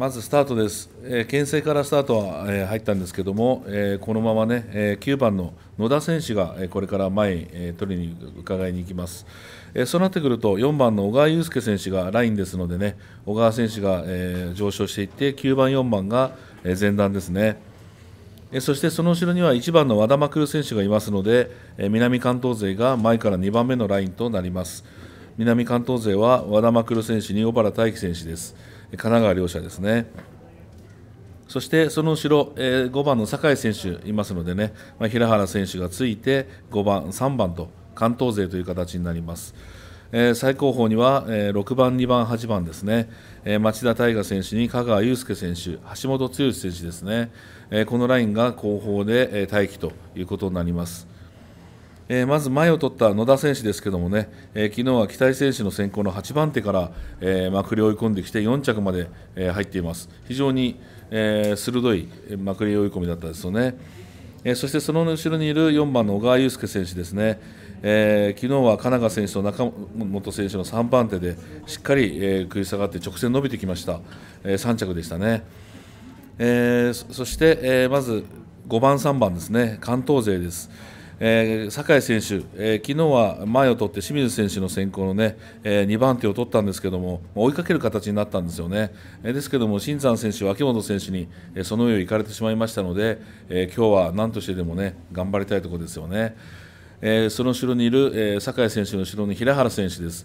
まずスタートです、えー、牽制からスタートは、えー、入ったんですけども、えー、このままね、え9番の野田選手が、えこれから前へ、え取りに伺いに行きます、えそうなってくると4番の小川祐介選手がラインですのでね小川選手が、えー、上昇していって9番、4番が、え前段ですね、えそしてその後ろには1番の和田真来選手がいますので、え南関東勢が前から2番目のラインとなります南関東勢は和田真来選手に小原大樹選手です。神奈川両者ですね。そしてその後ろ、え5番の酒井選手いますのでね、ま平原選手がついて5番、3番と関東勢という形になります。え最高峰には、え6番、2番、8番ですね、え町田大河選手に香川雄介選手、橋本剛選手ですね、えこのラインが後方で、え待機ということになります。えー、まず前を取った野田選手ですけどもね、えー、昨日は期待選手の先行の8番手から、えー、まくり追い込んできて4着まで、えー、入っています非常に、えー、鋭いまくり追い込みだったですよね、えー、そしてその後ろにいる4番の小川祐介選手ですね、えー、昨日は神奈川選手と中本選手の3番手でしっかり、えー、食い下がって直線伸びてきました、えー、3着でしたね、えー、そして、えー、まず5番、3番ですね関東勢です。えー、酒井選手、えー、昨日は前を取って清水選手の先行のね、えー、2番手を取ったんですけども追いかける形になったんですよね、えー、ですけども新山選手、秋元選手に、えー、その上を行かれてしまいましたので、えー、今日は何としてでもね頑張りたいところですよね、えー、その後ろにいる、えー、酒井選手の後ろに平原選手です。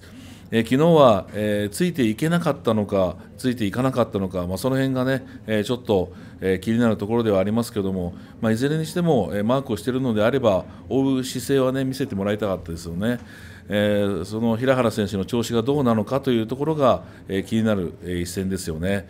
えー、昨日は、えー、ついていけなかったのかついていかなかったのか、まあ、その辺がね、えー、ちょっと、えー、気になるところではありますけども、まあ、いずれにしても、えー、マークをしているのであれば追う姿勢はね見せてもらいたかったですよね。えー、その平原選手の調子がどうなのかというところが、えー、気になる、えー、一戦ですよね。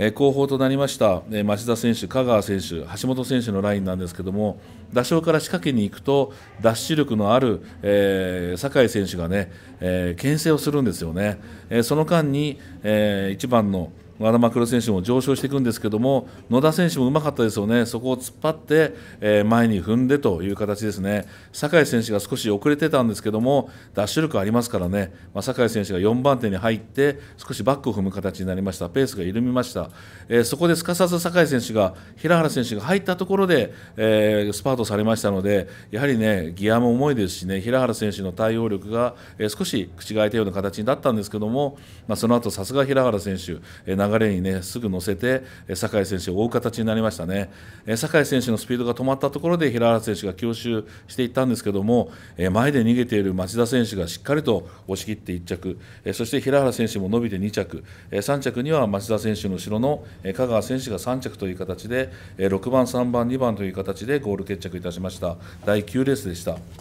え後方となりました、え町田選手、香川選手、橋本選手のラインなんですけども、打賞から仕掛けに行くと、ダッシュ力のある、えー、酒井選手がね、えー、牽制をするんですよね。えその間に、えー、1番の和田マ選手も上昇していくんですけども野田選手もうまかったですよね、そこを突っ張って、えー、前に踏んでという形ですね、酒井選手が少し遅れてたんですけども、ダッシュ力ありますからね、まあ、酒井選手が4番手に入って、少しバックを踏む形になりました、ペースが緩みました、えー、そこですかさず酒井選手が、平原選手が入ったところで、えー、スパートされましたので、やはりね、ギアも重いですしね、平原選手の対応力が、え少し口が開いたような形になったんですけども、まあ、その後さすが平原選手、えー流れに、ね、すぐ乗せて、酒井選手を追う形になりましたね、酒井選手のスピードが止まったところで平原選手が強襲していったんですけども、前で逃げている町田選手がしっかりと押し切って1着、そして平原選手も伸びて2着、3着には町田選手の後ろの香川選手が3着という形で、6番、3番、2番という形でゴール決着いたしました、第9レースでした。